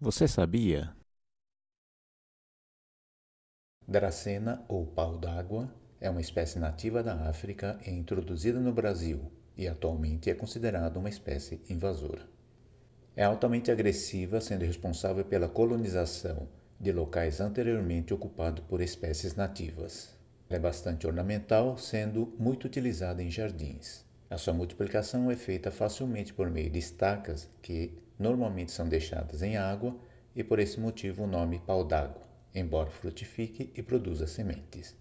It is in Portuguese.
Você sabia? Dracena ou pau d'água é uma espécie nativa da África e introduzida no Brasil e atualmente é considerada uma espécie invasora. É altamente agressiva, sendo responsável pela colonização de locais anteriormente ocupados por espécies nativas. É bastante ornamental, sendo muito utilizada em jardins. A sua multiplicação é feita facilmente por meio de estacas que normalmente são deixadas em água e por esse motivo o nome pau d'água, embora frutifique e produza sementes.